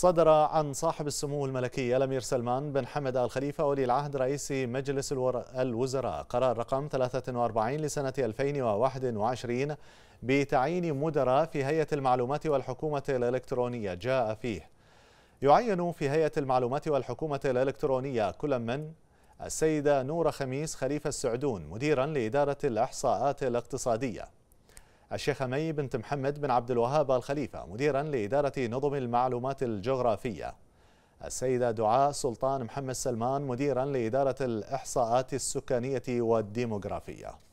صدر عن صاحب السمو الملكي الامير سلمان بن حمد ال خليفه ولي العهد رئيس مجلس الوزراء قرار رقم 43 لسنه 2021 بتعيين مدراء في هيئه المعلومات والحكومه الالكترونيه جاء فيه يعين في هيئه المعلومات والحكومه الالكترونيه كل من السيده نوره خميس خليفه السعدون مديرا لاداره الاحصاءات الاقتصاديه الشيخة مي بنت محمد بن عبد الوهاب الخليفة مديرا لإدارة نظم المعلومات الجغرافية السيدة دعاء سلطان محمد سلمان مديرا لإدارة الإحصاءات السكانية والديموغرافية